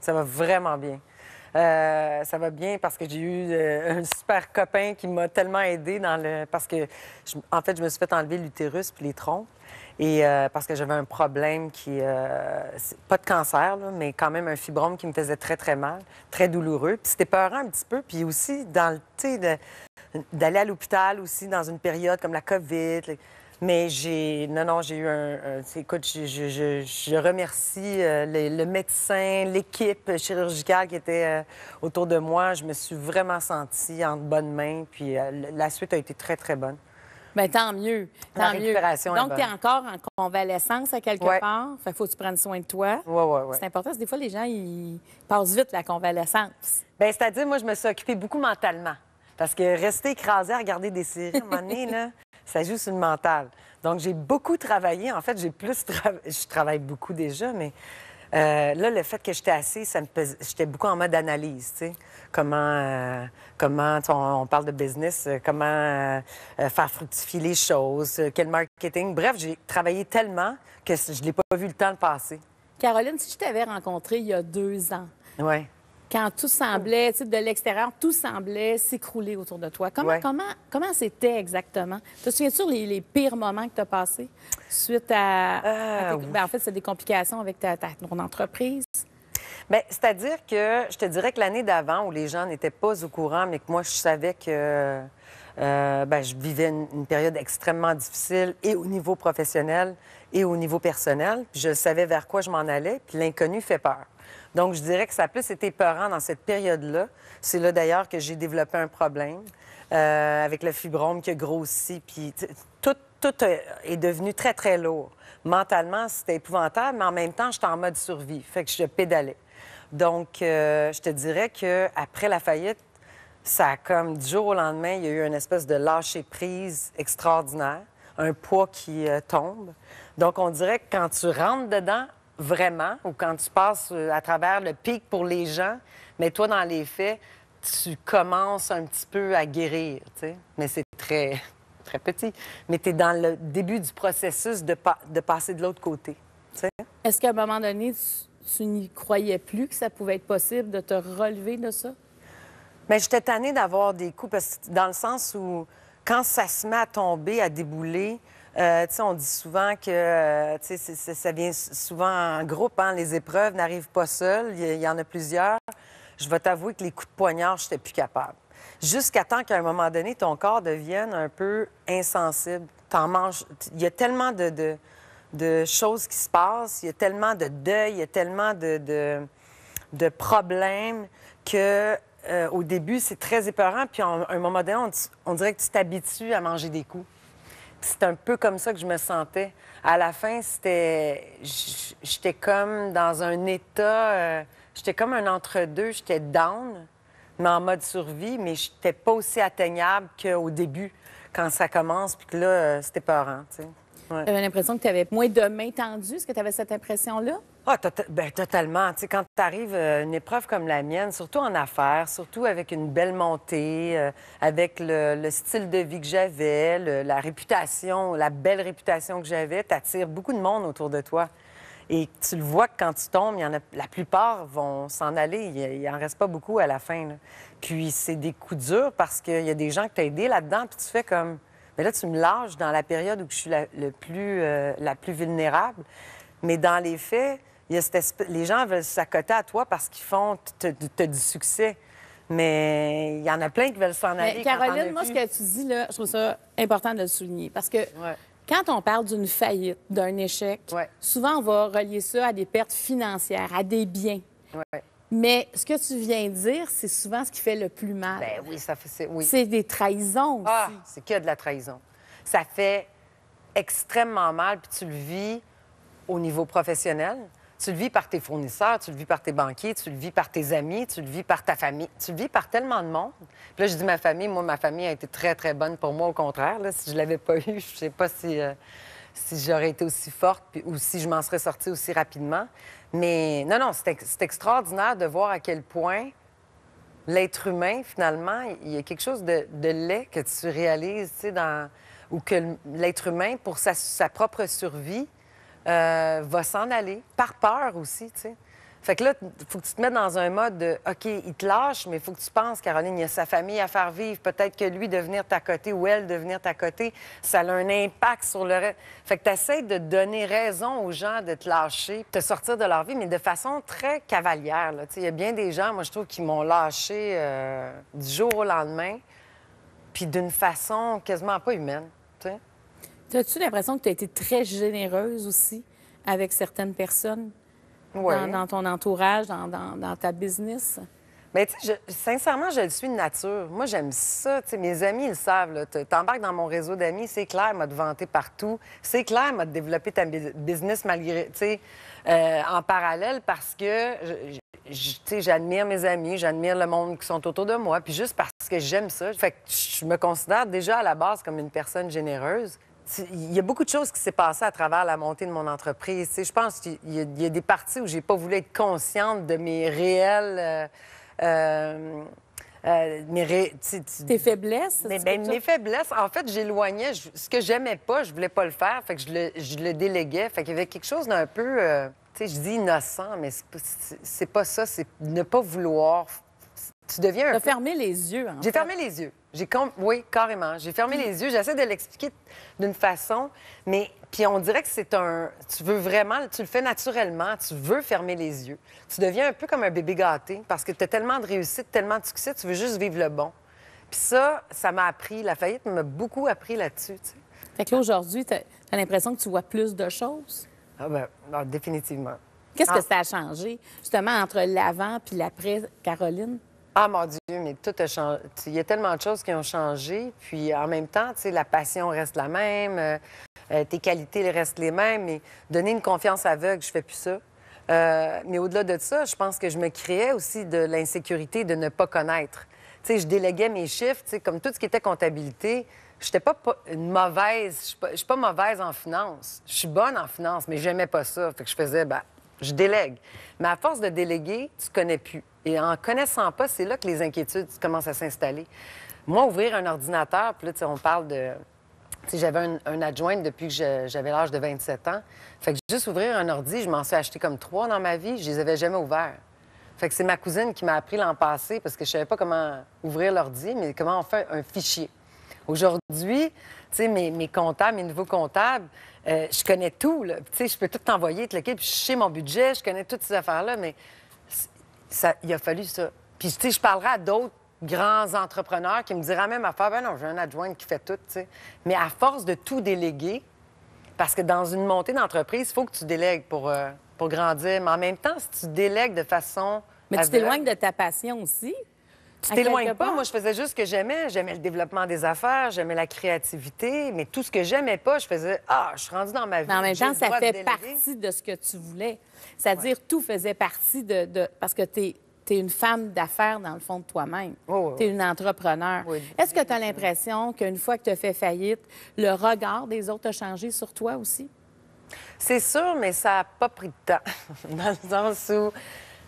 Ça va vraiment bien. Euh, ça va bien parce que j'ai eu euh, un super copain qui m'a tellement aidé dans le parce que en fait je me suis fait enlever l'utérus puis les trompes. et euh, parce que j'avais un problème qui pas de cancer là, mais quand même un fibrome qui me faisait très très mal, très douloureux puis c'était peurant un petit peu puis aussi dans le sais, d'aller à l'hôpital aussi dans une période comme la Covid. Mais j'ai. Non, non, j'ai eu un. écoute, je, remercie euh, le, médecin, l'équipe chirurgicale qui était euh, autour de moi. Je me suis vraiment sentie en bonne main. Puis euh, la suite a été très, très bonne. Bien, tant mieux. Tant récupération mieux. Donc, tu es encore en convalescence à quelque part. Fait faut que tu prennes soin de toi. Oui, oui, oui. C'est important. Parce des fois, les gens, ils passent vite la convalescence. Bien, c'est-à-dire, moi, je me suis occupée beaucoup mentalement. Parce que rester écrasé à regarder des séries, à un moment donné, là, ça joue sur le mental. Donc, j'ai beaucoup travaillé. En fait, j'ai plus... Je travaille beaucoup déjà, mais... Euh, là, le fait que j'étais assez, ça me j'étais beaucoup en mode analyse, tu sais. Comment, euh, comment on, parle de business, euh, comment faire fructifier les choses, quel marketing. Bref, j'ai travaillé tellement que je n'ai pas vu le temps de passer. Caroline, si je t'avais rencontrée il y a deux ans, ouais quand tout semblait, de l'extérieur, tout semblait s'écrouler autour de toi. Comment, comment, comment c'était exactement? Tu Te souviens-tu les, pires moments que tu as passés suite à... Euh, ben, en fait, c'est des complications avec ta, ton entreprise. Bien, c'est-à-dire que je te dirais que l'année d'avant, où les gens n'étaient pas au courant, mais que moi, je savais que... Euh, ben, je vivais une, période extrêmement difficile et au niveau professionnel et au niveau personnel. je savais vers quoi je m'en allais, puis l'inconnu fait peur. Donc, je dirais que ça a plus été peurant dans cette période-là. C'est là, d'ailleurs que j'ai développé un problème euh, avec le fibrome qui a grossi, puis tout, tout euh, est devenu très, très lourd. Mentalement, c'était épouvantable, mais en même temps, j'étais en mode survie, fait que je pédalais. Donc, euh, je te dirais que après la faillite, ça a comme du jour au lendemain, il y a eu une espèce de lâcher prise extraordinaire, un poids qui tombe. Donc, on dirait que quand tu rentres dedans, vraiment ou quand tu passes euh, à travers le pic pour les gens, mais toi, dans les faits, tu commences un petit peu à guérir, tu sais. Mais c'est très, très petit. Mais tu es dans le début du processus de, de passer de l'autre côté, tu sais. Est-ce qu'à un moment donné, tu, n'y croyais plus que ça pouvait être possible de te relever de ça? Mais ben, j'étais tannée d'avoir des coups, parce que dans le sens où, quand ça se met à tomber, à débouler, euh, on dit souvent que euh, ça vient souvent en groupe. Hein, les épreuves n'arrivent pas seules. Il y, en a plusieurs. Je vais t'avouer que les coups de poignard, je n'étais plus capable. Jusqu'à temps qu'à un moment donné, ton corps devienne un peu insensible. T'en manges. Il y a tellement de, de, choses qui se passent. Il y a tellement de deuil. Il y a tellement de, de, problèmes que euh, au début, c'est très épeurant. Puis à un moment donné, on dirait que tu t'habitues à manger des coups c'est un peu comme ça que je me sentais. À la fin, c'était. J'étais comme dans un état. Euh, j'étais comme un entre-deux. J'étais down, mais en mode survie, mais j'étais pas aussi atteignable qu'au début, quand ça commence, puis que là, euh, c'était peurant, tu sais. J'avais l'impression que tu avais moins de mains tendues. Est-ce que tu avais cette impression-là? Ah, Quand ben, totalement. Tu sais, quand tu euh, à une épreuve comme la mienne, surtout en affaires, surtout avec une belle montée, euh, avec le, style de vie que j'avais, la réputation, la belle réputation que j'avais, tu attires beaucoup de monde autour de toi. Et tu le vois que quand tu tombes, y en a, la plupart vont s'en aller. Il, n'en en reste pas beaucoup à la fin. Puis c'est des coups durs parce qu'il y a des gens que tu as aidés là-dedans, puis tu fais comme... Mais là, tu me lâches dans la période où je suis plus, euh, la plus vulnérable. Mais dans les faits, les gens veulent s'accoter à toi parce qu'ils font, t'as du succès. Mais il y en a plein qui veulent s'en aller. Caroline, moi, ce que tu dis, je trouve ça important de le souligner. Parce que quand on parle d'une faillite, d'un échec, souvent, on va relier ça à des pertes financières, à des biens. Mais ce que tu viens de dire, c'est souvent ce qui fait le plus mal. Ben oui, ça fait. C'est des trahisons. Aussi. Ah, c'est que de la trahison. Ça fait extrêmement mal, puis tu le vis au niveau professionnel, tu le vis par tes fournisseurs, tu le vis par tes banquiers, tu le vis par tes amis, tu le vis par ta famille, tu le vis par tellement de monde. Puis là, je dis ma famille, moi, ma famille a été très, très bonne pour moi, au contraire. Là, si je l'avais pas eu, je sais pas si, euh, si j'aurais été aussi forte ou si je m'en serais sortie aussi rapidement. Mais non, non, c'est extraordinaire de voir à quel point l'être humain, finalement, il y a quelque chose de, de laid que tu réalises, tu sais, dans... ou que l'être humain, pour sa, sa propre survie, euh, va s'en aller, par peur aussi, tu sais. Fait que là, il faut que tu te mettes dans un mode de OK, il te lâche, mais il faut que tu penses, Caroline, il y a sa famille à faire vivre. Peut-être que lui, devenir venir côté ou elle, devenir ta côté, ça a un impact sur le reste. Fait que tu essaies de donner raison aux gens de te lâcher, de te sortir de leur vie, mais de façon très cavalière. Il y a bien des gens, moi, je trouve, qui m'ont lâché euh, du jour au lendemain, puis d'une façon quasiment pas humaine. sais. As-tu l'impression que tu as été très généreuse aussi avec certaines personnes dans, ton entourage, dans, ta business? Ben, tu sais, sincèrement, je le suis de nature. Moi, j'aime ça. mes amis, ils le savent. embarques dans mon réseau d'amis, c'est clair, m'a te vanté partout. C'est clair, m'a développé ta business malgré, euh, en parallèle parce que, j'admire mes amis, j'admire le monde qui sont autour de moi, puis juste parce que j'aime ça. Fait que je me considère déjà à la base comme une personne généreuse il y a beaucoup de choses qui s'est passé à travers la montée de mon entreprise. je pense qu'il y, a des parties où j'ai pas voulu être consciente de mes réelles... Euh, euh, euh, Tes faiblesses? Mais, ben, mes faiblesses, en fait, j'éloignais. Ce que j'aimais pas, je voulais pas le faire. Fait que je le, déléguais. Fait qu'il y avait quelque chose d'un peu... Tu sais, je dis innocent, mais c'est pas ça. C'est ne pas vouloir tu deviens un. les yeux. J'ai fermé les yeux. J'ai oui, carrément. J'ai fermé mm. les yeux. J'essaie de l'expliquer d'une façon, mais puis on dirait que c'est un. Tu veux vraiment, tu le fais naturellement. Tu veux fermer les yeux. Tu deviens un peu comme un bébé gâté parce que tu as tellement de réussite, tellement de succès, tu veux juste vivre le bon. Puis ça, ça m'a appris. La faillite m'a beaucoup appris là-dessus. Tu Fait que là aujourd'hui, t'as as, l'impression que tu vois plus de choses. Ah ben, ah, définitivement. Qu'est-ce que ah. ça a changé justement entre l'avant puis l'après, Caroline? Ah, mon Dieu, mais tout a changé. Il y a tellement de choses qui ont changé. Puis en même temps, tu sais, la passion reste la même, euh, euh, tes qualités restent les mêmes. Mais donner une confiance aveugle, je fais plus ça. Euh, mais au-delà de ça, je pense que je me créais aussi de l'insécurité de ne pas connaître. Tu sais, je déléguais mes chiffres, tu sais, comme tout ce qui était comptabilité. Je n'étais pas une mauvaise, je suis pas, mauvaise en finance. Je suis bonne en finance, mais j'aimais pas ça. que je faisais, ben, je délègue. Mais à force de déléguer, tu connais plus. Et en connaissant pas, c'est là que les inquiétudes commencent à s'installer. Moi, ouvrir un ordinateur, puis on parle de j'avais un, adjoint depuis que j'avais l'âge de 27 ans. Fait que juste ouvrir un ordi, je m'en suis acheté comme trois dans ma vie, je les avais jamais ouverts. Fait que c'est ma cousine qui m'a appris l'an passé parce que je savais pas comment ouvrir l'ordi, mais comment on fait un fichier. Aujourd'hui, tu mes, mes comptables, mes nouveaux comptables, euh, je connais tout. Là. Je peux tout t'envoyer, cliquer, puis je sais mon budget, je connais toutes ces affaires-là, mais il a fallu ça. Puis, tu sais, je parlerai à d'autres grands entrepreneurs qui me diraient même à faire, ben non, j'ai un adjoint qui fait tout, tu sais. Mais à force de tout déléguer, parce que dans une montée d'entreprise, il faut que tu délègues pour, euh, pour grandir. Mais en même temps, si tu délègues de façon... Mais tu t'éloignes de ta passion aussi. Tu t'éloignes pas. Moi, je faisais juste ce que j'aimais. J'aimais le développement des affaires, j'aimais la créativité, mais tout ce que j'aimais pas, je faisais Ah, je suis rendue dans ma vie. Mais en même temps, ça fait partie de ce que tu voulais. C'est-à-dire, tout faisait partie de. Parce que tu es, une femme d'affaires dans le fond de toi-même. tu es une entrepreneur. Est-ce que tu as l'impression qu'une fois que tu as fait faillite, le regard des autres a changé sur toi aussi? C'est sûr, mais ça n'a pas pris de temps, dans le sens où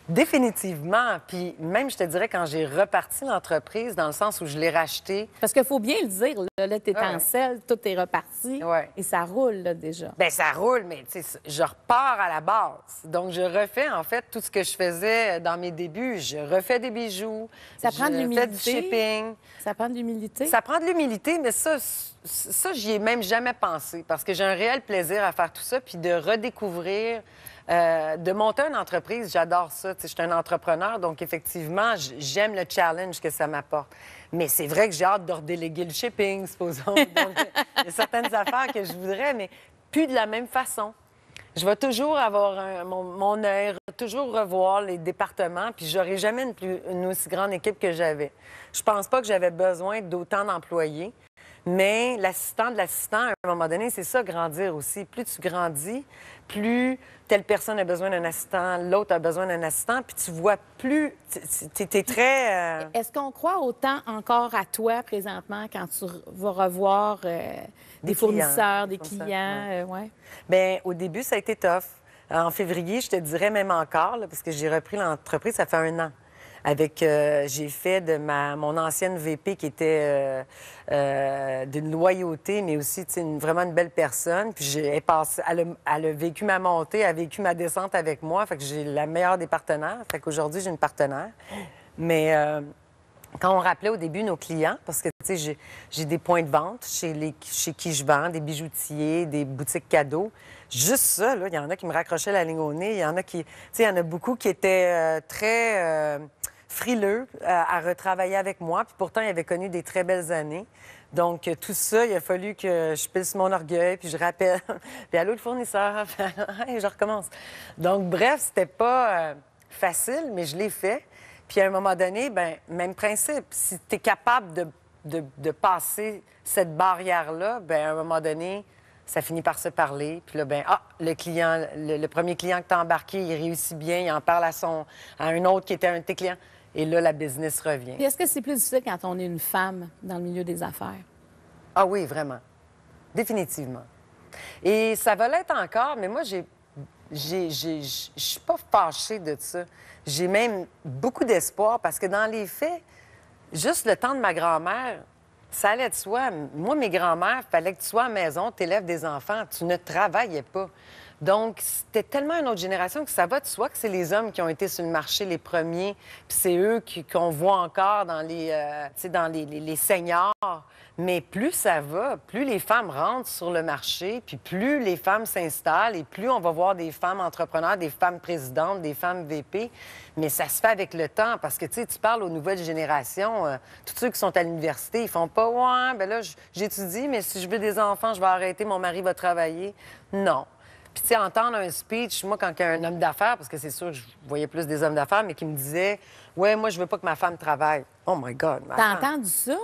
Définitivement. Puis même, je te dirais, quand j'ai reparti l'entreprise, dans le sens où je l'ai rachetée. Parce qu'il faut bien le dire, là, là t'es en ah selle, tout est reparti. Et ça roule, là, déjà. Bien, ça roule, mais tu sais, je repars à la base. Donc, je refais, en fait, tout ce que je faisais dans mes débuts. Je refais des bijoux. Ça je prend de l'humilité. du shipping. Ça prend de l'humilité. Ça prend de l'humilité, mais ça, ça, j'y ai même jamais pensé parce que j'ai un réel plaisir à faire tout ça puis de redécouvrir euh, de monter une entreprise, j'adore ça. je suis un entrepreneur, donc effectivement, j'aime le challenge que ça m'apporte. Mais c'est vrai que j'ai hâte de redéléguer le shipping, supposons. il y a certaines affaires que je voudrais, mais plus de la même façon. Je vais toujours avoir mon, mon, œil, toujours revoir les départements, puis j'aurai jamais une, une aussi grande équipe que j'avais. Je pense pas que j'avais besoin d'autant d'employés. Mais l'assistant de l'assistant, à un moment donné, c'est ça, grandir aussi. Plus tu grandis, plus telle personne a besoin d'un assistant, l'autre a besoin d'un assistant, puis tu vois plus... Tu es, très... Euh, Est-ce qu'on croit autant encore à toi présentement quand tu vas revoir euh, des, fournisseurs, des clients? Euh, Bien, au début, ça a été tough. En février, je te dirais même encore, parce que j'ai repris l'entreprise, ça fait un an avec euh, j'ai fait de ma mon ancienne VP qui était euh, euh, d'une loyauté, mais aussi une, vraiment une belle personne. elle, a, vécu ma montée, elle a vécu ma descente avec moi. Fait que j'ai la meilleure des partenaires. Fait qu'aujourd'hui j'ai une partenaire, mais quand on rappelait au début nos clients, parce que j'ai des points de vente chez qui je vends, des bijoutiers, des boutiques cadeaux juste ça, il y en a qui me raccrochaient la ligne au nez, il y en a qui, y en a beaucoup qui étaient euh, très euh, frileux euh, à, retravailler avec moi, puis pourtant, ils avaient connu des très belles années. Donc, tout ça, il a fallu que je pisse mon orgueil, puis je rappelle, puis allô le fournisseur, et je recommence. Donc, bref, c'était pas facile, mais je l'ai fait. Puis à un moment donné, ben même principe. Si tu es capable de, passer cette barrière-là, ben, à un moment donné, ça finit par se parler. Puis là, ben, ah, le client, le, premier client que tu as embarqué, il réussit bien, il en parle à, son, à un autre qui était un de tes clients. Et là, la business revient. est-ce que c'est plus difficile quand on est une femme dans le milieu des affaires? Ah oui, vraiment. Définitivement. Et ça va l'être encore, mais moi, j'ai je suis pas fâchée de ça. J'ai même beaucoup d'espoir parce que dans les faits, juste le temps de ma grand-mère, ça allait de soi. Moi, mes grands-mères, fallait que tu sois à la maison, tu élèves des enfants, tu ne travaillais pas. Donc, c'était tellement une autre génération que ça va de soi que c'est les hommes qui ont été sur le marché les premiers, puis c'est eux qu'on voit encore dans les, euh, dans les, seniors. Mais plus ça va, plus les femmes rentrent sur le marché, puis plus les femmes s'installent et plus on va voir des femmes entrepreneurs, des femmes présidentes, des femmes VP. Mais ça se fait avec le temps parce que, tu parles aux nouvelles générations, euh, tous ceux qui sont à l'université, ils font pas « Ouais, ben là, j'étudie, mais si je veux des enfants, je vais arrêter, mon mari va travailler. » Non, puis, tu sais, entendre un speech, moi, quand un homme d'affaires, parce que c'est sûr, je voyais plus des hommes d'affaires, mais qui me disaient Ouais, moi, je veux pas que ma femme travaille. Oh my God. T'as entendu ça?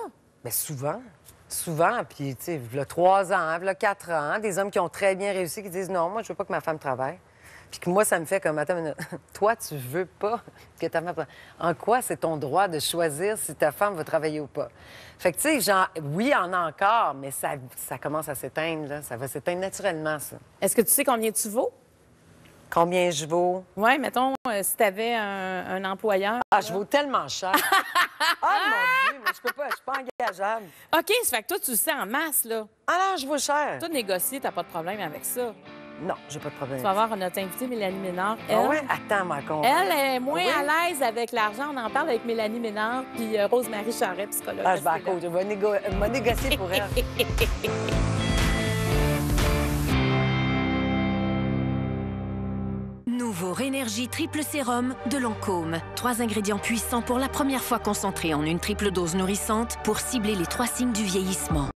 mais ben, souvent. Souvent, puis, tu sais, il y trois ans, il y quatre ans, hein, des hommes qui ont très bien réussi qui disent Non, moi, je veux pas que ma femme travaille. Puis que moi, ça me fait comme, attends, toi, tu veux pas que ta femme... En quoi c'est ton droit de choisir si ta femme veut travailler ou pas? Fait que, tu sais, genre, oui, en a encore, mais ça, commence à s'éteindre, là. Ça va s'éteindre naturellement, ça. Est-ce que tu sais combien tu vaux? Combien je vaux? Oui, mettons, euh, si tu avais un, employeur. Ah, je vaux tellement cher. ah, mon Dieu, mais je peux pas, je suis pas engageable. OK, ça fait que toi, tu le sais en masse, là. Alors ah je vaux cher. Toi, négocier, t'as pas de problème avec ça. Non, j'ai pas de problème. Tu vas voir notre invitée, Mélanie Ménard. Ah elle, ouais? Attends, ma con. Elle est moins à l'aise avec l'argent. On en parle avec Mélanie Ménard puis euh, Rose-Marie Charret, psychologue. Ah, je vais à euh, Je vais négocier pour elle. Nouveau Rénergie Triple Sérum de Lancôme. Trois ingrédients puissants pour la première fois concentrés en une triple dose nourrissante pour cibler les trois signes du vieillissement.